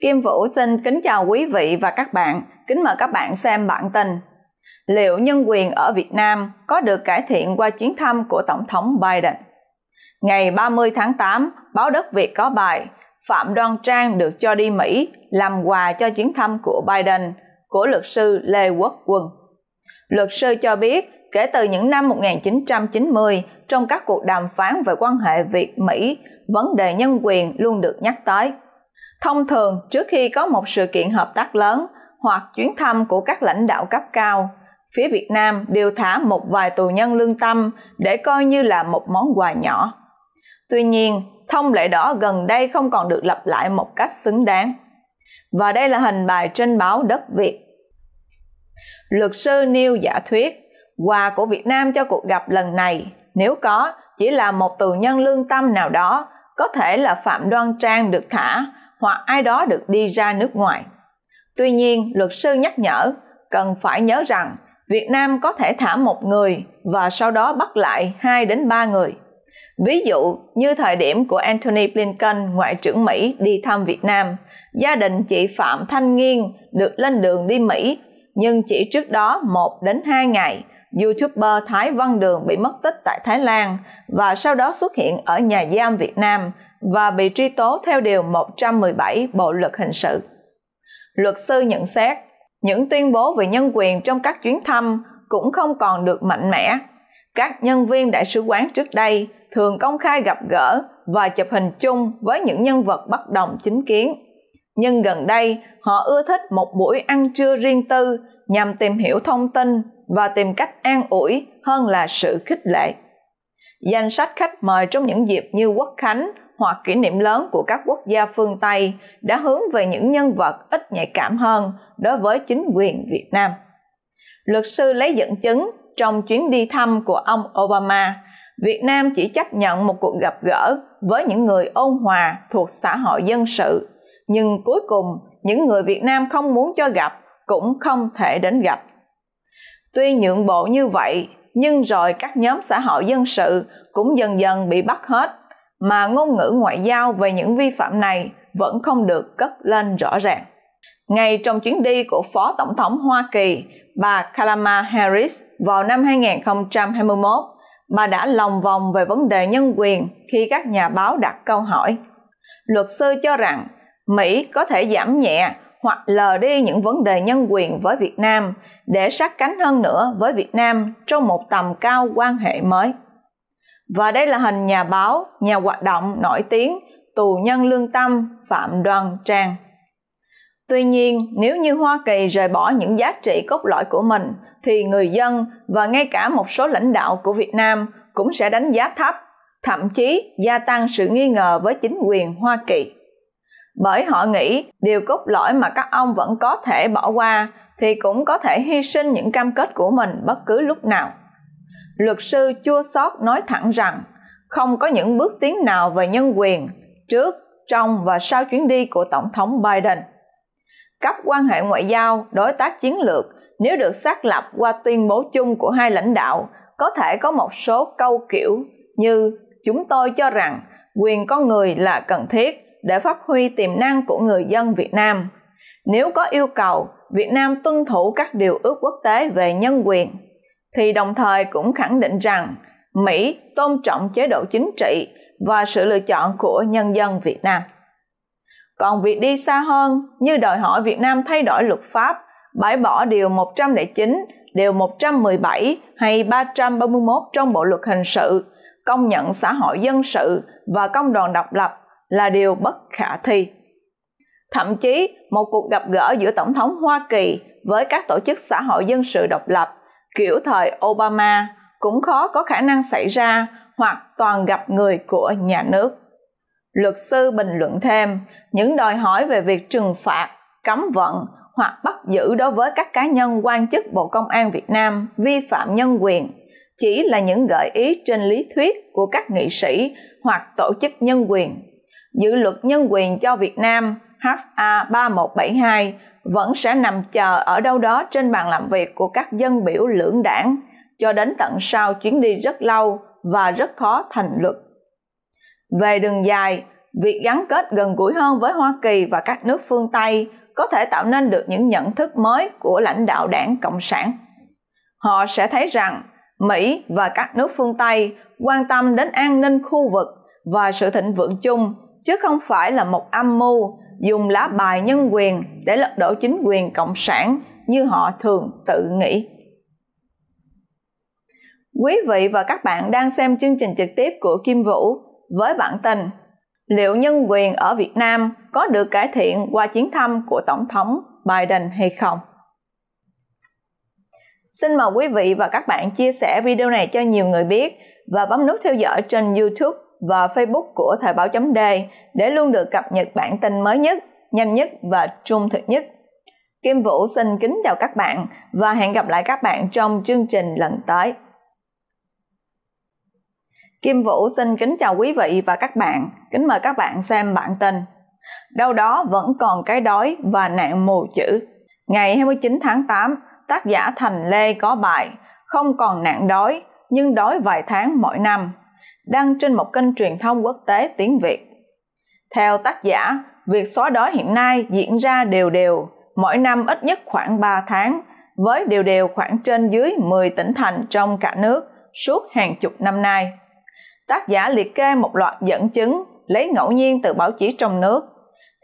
Kim Vũ xin kính chào quý vị và các bạn, kính mời các bạn xem bản tin. Liệu nhân quyền ở Việt Nam có được cải thiện qua chuyến thăm của Tổng thống Biden? Ngày 30 tháng 8, báo Đất Việt có bài Phạm Đoan Trang được cho đi Mỹ làm quà cho chuyến thăm của Biden của luật sư Lê Quốc Quân. Luật sư cho biết, kể từ những năm 1990, trong các cuộc đàm phán về quan hệ Việt-Mỹ, vấn đề nhân quyền luôn được nhắc tới – thông thường trước khi có một sự kiện hợp tác lớn hoặc chuyến thăm của các lãnh đạo cấp cao phía việt nam đều thả một vài tù nhân lương tâm để coi như là một món quà nhỏ tuy nhiên thông lệ đó gần đây không còn được lặp lại một cách xứng đáng và đây là hình bài trên báo đất việt luật sư nêu giả thuyết quà của việt nam cho cuộc gặp lần này nếu có chỉ là một tù nhân lương tâm nào đó có thể là phạm đoan trang được thả hoặc ai đó được đi ra nước ngoài. Tuy nhiên, luật sư nhắc nhở cần phải nhớ rằng Việt Nam có thể thả một người và sau đó bắt lại 2 đến 3 người. Ví dụ như thời điểm của Anthony Blinken, Ngoại trưởng Mỹ đi thăm Việt Nam, gia đình chị Phạm Thanh Nghiên được lên đường đi Mỹ, nhưng chỉ trước đó 1 đến 2 ngày, YouTuber Thái Văn Đường bị mất tích tại Thái Lan và sau đó xuất hiện ở nhà giam Việt Nam và bị truy tố theo Điều 117 Bộ Luật Hình sự. Luật sư nhận xét, những tuyên bố về nhân quyền trong các chuyến thăm cũng không còn được mạnh mẽ. Các nhân viên đại sứ quán trước đây thường công khai gặp gỡ và chụp hình chung với những nhân vật bất đồng chính kiến. Nhưng gần đây, họ ưa thích một buổi ăn trưa riêng tư nhằm tìm hiểu thông tin và tìm cách an ủi hơn là sự khích lệ. Danh sách khách mời trong những dịp như Quốc Khánh hoặc kỷ niệm lớn của các quốc gia phương Tây đã hướng về những nhân vật ít nhạy cảm hơn đối với chính quyền Việt Nam. Luật sư lấy dẫn chứng trong chuyến đi thăm của ông Obama, Việt Nam chỉ chấp nhận một cuộc gặp gỡ với những người ôn hòa thuộc xã hội dân sự, nhưng cuối cùng những người Việt Nam không muốn cho gặp cũng không thể đến gặp. Tuy nhượng bộ như vậy, nhưng rồi các nhóm xã hội dân sự cũng dần dần bị bắt hết mà ngôn ngữ ngoại giao về những vi phạm này vẫn không được cất lên rõ ràng. Ngay trong chuyến đi của Phó Tổng thống Hoa Kỳ, bà Kamala Harris vào năm 2021, bà đã lòng vòng về vấn đề nhân quyền khi các nhà báo đặt câu hỏi. Luật sư cho rằng Mỹ có thể giảm nhẹ hoặc lờ đi những vấn đề nhân quyền với Việt Nam để sát cánh hơn nữa với Việt Nam trong một tầm cao quan hệ mới. Và đây là hình nhà báo, nhà hoạt động nổi tiếng, tù nhân lương tâm Phạm đoàn Trang. Tuy nhiên, nếu như Hoa Kỳ rời bỏ những giá trị cốt lõi của mình, thì người dân và ngay cả một số lãnh đạo của Việt Nam cũng sẽ đánh giá thấp, thậm chí gia tăng sự nghi ngờ với chính quyền Hoa Kỳ. Bởi họ nghĩ điều cốt lõi mà các ông vẫn có thể bỏ qua thì cũng có thể hy sinh những cam kết của mình bất cứ lúc nào luật sư chua xót nói thẳng rằng không có những bước tiến nào về nhân quyền trước, trong và sau chuyến đi của Tổng thống Biden. Cấp quan hệ ngoại giao, đối tác chiến lược nếu được xác lập qua tuyên bố chung của hai lãnh đạo có thể có một số câu kiểu như chúng tôi cho rằng quyền con người là cần thiết để phát huy tiềm năng của người dân Việt Nam. Nếu có yêu cầu, Việt Nam tuân thủ các điều ước quốc tế về nhân quyền thì đồng thời cũng khẳng định rằng Mỹ tôn trọng chế độ chính trị và sự lựa chọn của nhân dân Việt Nam. Còn việc đi xa hơn như đòi hỏi Việt Nam thay đổi luật pháp, bãi bỏ điều 109, điều 117 hay 331 trong Bộ luật hình sự, công nhận xã hội dân sự và công đoàn độc lập là điều bất khả thi. Thậm chí, một cuộc gặp gỡ giữa Tổng thống Hoa Kỳ với các tổ chức xã hội dân sự độc lập kiểu thời Obama cũng khó có khả năng xảy ra hoặc toàn gặp người của nhà nước. Luật sư bình luận thêm, những đòi hỏi về việc trừng phạt, cấm vận hoặc bắt giữ đối với các cá nhân quan chức Bộ Công an Việt Nam vi phạm nhân quyền chỉ là những gợi ý trên lý thuyết của các nghị sĩ hoặc tổ chức nhân quyền. Dự luật nhân quyền cho Việt Nam HA3172 vẫn sẽ nằm chờ ở đâu đó trên bàn làm việc của các dân biểu lưỡng đảng cho đến tận sau chuyến đi rất lâu và rất khó thành luật. Về đường dài, việc gắn kết gần gũi hơn với Hoa Kỳ và các nước phương Tây có thể tạo nên được những nhận thức mới của lãnh đạo đảng Cộng sản. Họ sẽ thấy rằng Mỹ và các nước phương Tây quan tâm đến an ninh khu vực và sự thịnh vượng chung chứ không phải là một âm mưu dùng lá bài nhân quyền để lật đổ chính quyền cộng sản như họ thường tự nghĩ. Quý vị và các bạn đang xem chương trình trực tiếp của Kim Vũ với bản tin Liệu nhân quyền ở Việt Nam có được cải thiện qua chuyến thăm của Tổng thống Biden hay không? Xin mời quý vị và các bạn chia sẻ video này cho nhiều người biết và bấm nút theo dõi trên YouTube và Facebook của Thời báo chấm đề để luôn được cập nhật bản tin mới nhất, nhanh nhất và trung thực nhất. Kim Vũ xin kính chào các bạn và hẹn gặp lại các bạn trong chương trình lần tới. Kim Vũ xin kính chào quý vị và các bạn. Kính mời các bạn xem bản tin. Đâu đó vẫn còn cái đói và nạn mù chữ. Ngày 29 tháng 8, tác giả Thành Lê có bài Không còn nạn đói, nhưng đói vài tháng mỗi năm đăng trên một kênh truyền thông quốc tế tiếng Việt. Theo tác giả, việc xóa đói hiện nay diễn ra đều đều, mỗi năm ít nhất khoảng 3 tháng, với đều đều khoảng trên dưới 10 tỉnh thành trong cả nước suốt hàng chục năm nay. Tác giả liệt kê một loạt dẫn chứng lấy ngẫu nhiên từ báo chí trong nước.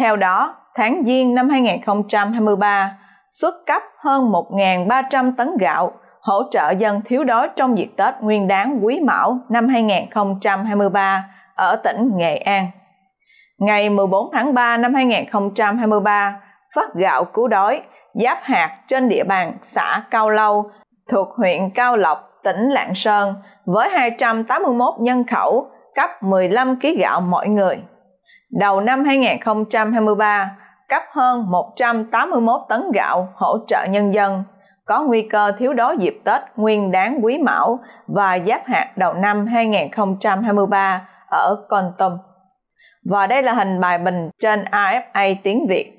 Theo đó, tháng Giêng năm 2023 xuất cấp hơn 1.300 tấn gạo, hỗ trợ dân thiếu đói trong dịp Tết Nguyên đáng Quý Mão năm 2023 ở tỉnh Nghệ An. Ngày 14 tháng 3 năm 2023, phát gạo cứu đói giáp hạt trên địa bàn xã Cao Lâu thuộc huyện Cao Lộc, tỉnh Lạng Sơn với 281 nhân khẩu cấp 15 kg gạo mỗi người. Đầu năm 2023, cấp hơn 181 tấn gạo hỗ trợ nhân dân có nguy cơ thiếu đói dịp Tết nguyên đáng quý mão và giáp hạt đầu năm 2023 ở Con Tum. Và đây là hình bài bình trên AFA tiếng Việt.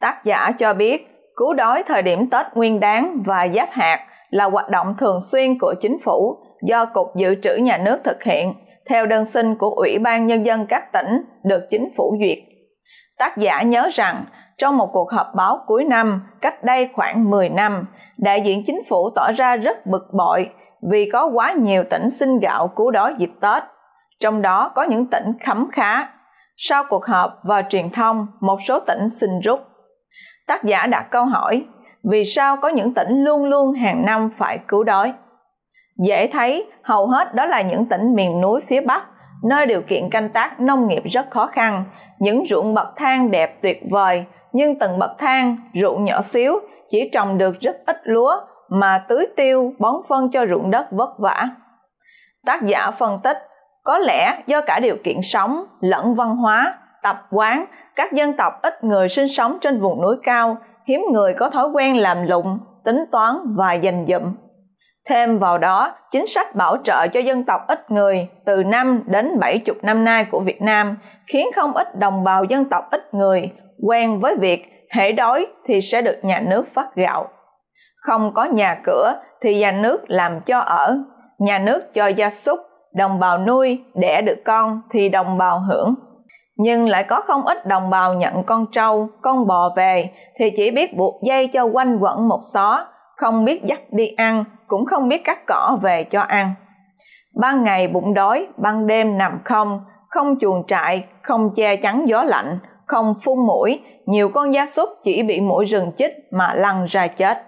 Tác giả cho biết, cứu đói thời điểm Tết nguyên đáng và giáp hạt là hoạt động thường xuyên của chính phủ do Cục Dự trữ Nhà nước thực hiện theo đơn xin của Ủy ban Nhân dân các tỉnh được chính phủ duyệt tác giả nhớ rằng trong một cuộc họp báo cuối năm cách đây khoảng 10 năm, đại diện chính phủ tỏ ra rất bực bội vì có quá nhiều tỉnh xin gạo cứu đói dịp Tết, trong đó có những tỉnh khấm khá. Sau cuộc họp và truyền thông, một số tỉnh xin rút. Tác giả đặt câu hỏi, vì sao có những tỉnh luôn luôn hàng năm phải cứu đói? Dễ thấy, hầu hết đó là những tỉnh miền núi phía Bắc nơi điều kiện canh tác nông nghiệp rất khó khăn, những ruộng bậc thang đẹp tuyệt vời, nhưng từng bậc thang, ruộng nhỏ xíu, chỉ trồng được rất ít lúa mà tưới tiêu, bón phân cho ruộng đất vất vả. Tác giả phân tích, có lẽ do cả điều kiện sống lẫn văn hóa, tập quán, các dân tộc ít người sinh sống trên vùng núi cao, hiếm người có thói quen làm lụng, tính toán và dành dụm. Thêm vào đó, chính sách bảo trợ cho dân tộc ít người từ 5 đến 70 năm nay của Việt Nam khiến không ít đồng bào dân tộc ít người quen với việc hễ đói thì sẽ được nhà nước phát gạo. Không có nhà cửa thì nhà nước làm cho ở, nhà nước cho gia súc, đồng bào nuôi, đẻ được con thì đồng bào hưởng. Nhưng lại có không ít đồng bào nhận con trâu, con bò về thì chỉ biết buộc dây cho quanh quẩn một xó, không biết dắt đi ăn, cũng không biết cắt cỏ về cho ăn. Ban ngày bụng đói, ban đêm nằm không, không chuồng trại, không che chắn gió lạnh, không phun mũi, nhiều con gia súc chỉ bị mũi rừng chích mà lăn ra chết.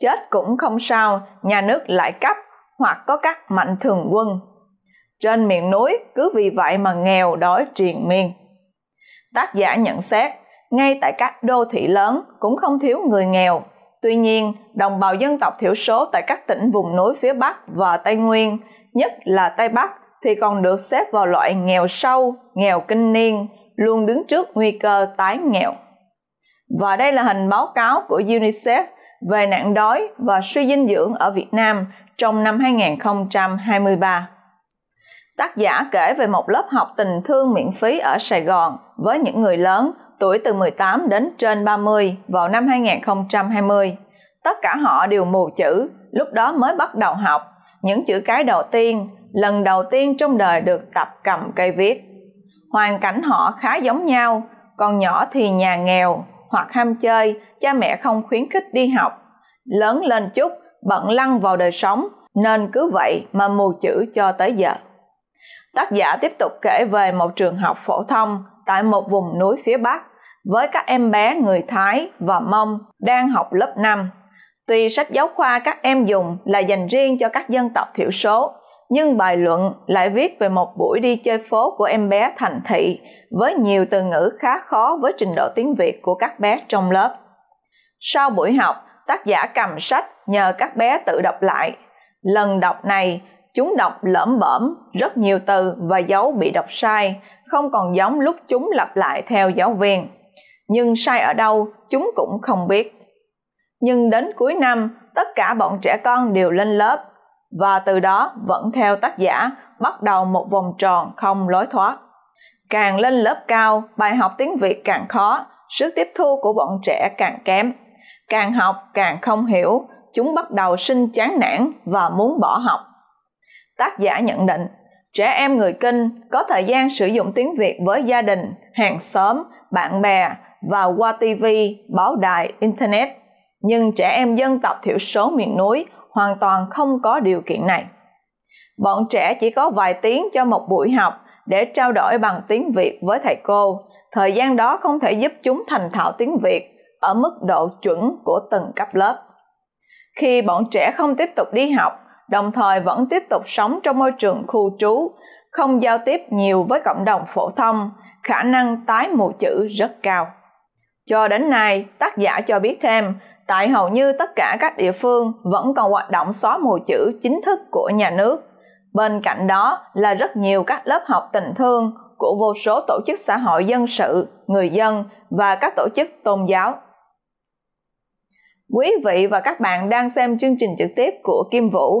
Chết cũng không sao, nhà nước lại cấp hoặc có các mạnh thường quân. Trên miền núi cứ vì vậy mà nghèo đói triền miên. Tác giả nhận xét, ngay tại các đô thị lớn cũng không thiếu người nghèo Tuy nhiên, đồng bào dân tộc thiểu số tại các tỉnh vùng núi phía Bắc và Tây Nguyên, nhất là Tây Bắc, thì còn được xếp vào loại nghèo sâu, nghèo kinh niên, luôn đứng trước nguy cơ tái nghèo. Và đây là hình báo cáo của UNICEF về nạn đói và suy dinh dưỡng ở Việt Nam trong năm 2023. Tác giả kể về một lớp học tình thương miễn phí ở Sài Gòn với những người lớn tuổi từ 18 đến trên 30 vào năm 2020. Tất cả họ đều mù chữ, lúc đó mới bắt đầu học. Những chữ cái đầu tiên, lần đầu tiên trong đời được tập cầm cây viết. Hoàn cảnh họ khá giống nhau, còn nhỏ thì nhà nghèo hoặc ham chơi, cha mẹ không khuyến khích đi học. Lớn lên chút, bận lăn vào đời sống, nên cứ vậy mà mù chữ cho tới giờ. Tác giả tiếp tục kể về một trường học phổ thông tại một vùng núi phía Bắc với các em bé người Thái và Mông đang học lớp 5. Tuy sách giáo khoa các em dùng là dành riêng cho các dân tộc thiểu số, nhưng bài luận lại viết về một buổi đi chơi phố của em bé thành thị với nhiều từ ngữ khá khó với trình độ tiếng Việt của các bé trong lớp. Sau buổi học, tác giả cầm sách nhờ các bé tự đọc lại. Lần đọc này, Chúng đọc lỡm bởm, rất nhiều từ và dấu bị đọc sai, không còn giống lúc chúng lặp lại theo giáo viên. Nhưng sai ở đâu, chúng cũng không biết. Nhưng đến cuối năm, tất cả bọn trẻ con đều lên lớp và từ đó vẫn theo tác giả bắt đầu một vòng tròn không lối thoát. Càng lên lớp cao, bài học tiếng Việt càng khó, sức tiếp thu của bọn trẻ càng kém. Càng học càng không hiểu, chúng bắt đầu sinh chán nản và muốn bỏ học tác giả nhận định trẻ em người kinh có thời gian sử dụng tiếng việt với gia đình hàng xóm bạn bè và qua tv báo đài internet nhưng trẻ em dân tộc thiểu số miền núi hoàn toàn không có điều kiện này bọn trẻ chỉ có vài tiếng cho một buổi học để trao đổi bằng tiếng việt với thầy cô thời gian đó không thể giúp chúng thành thạo tiếng việt ở mức độ chuẩn của từng cấp lớp khi bọn trẻ không tiếp tục đi học đồng thời vẫn tiếp tục sống trong môi trường khu trú, không giao tiếp nhiều với cộng đồng phổ thông, khả năng tái mù chữ rất cao. Cho đến nay, tác giả cho biết thêm, tại hầu như tất cả các địa phương vẫn còn hoạt động xóa mù chữ chính thức của nhà nước. Bên cạnh đó là rất nhiều các lớp học tình thương của vô số tổ chức xã hội dân sự, người dân và các tổ chức tôn giáo. Quý vị và các bạn đang xem chương trình trực tiếp của Kim Vũ